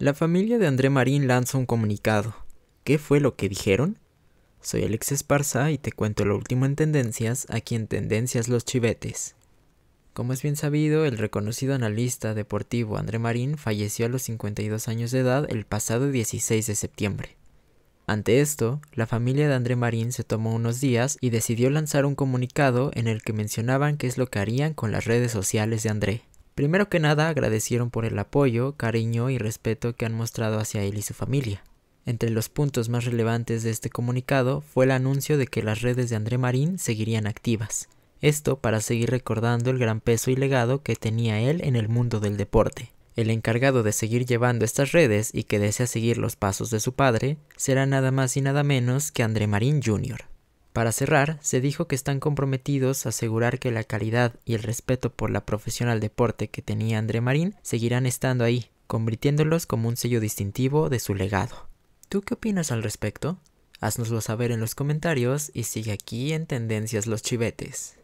La familia de André Marín lanza un comunicado. ¿Qué fue lo que dijeron? Soy Alex Esparza y te cuento lo último en tendencias aquí en Tendencias Los Chivetes. Como es bien sabido, el reconocido analista deportivo André Marín falleció a los 52 años de edad el pasado 16 de septiembre. Ante esto, la familia de André Marín se tomó unos días y decidió lanzar un comunicado en el que mencionaban qué es lo que harían con las redes sociales de André. Primero que nada agradecieron por el apoyo, cariño y respeto que han mostrado hacia él y su familia. Entre los puntos más relevantes de este comunicado fue el anuncio de que las redes de André Marín seguirían activas, esto para seguir recordando el gran peso y legado que tenía él en el mundo del deporte. El encargado de seguir llevando estas redes y que desea seguir los pasos de su padre será nada más y nada menos que André Marín Jr. Para cerrar, se dijo que están comprometidos a asegurar que la calidad y el respeto por la profesión al deporte que tenía André Marín seguirán estando ahí, convirtiéndolos como un sello distintivo de su legado. ¿Tú qué opinas al respecto? Haznoslo saber en los comentarios y sigue aquí en Tendencias los Chivetes.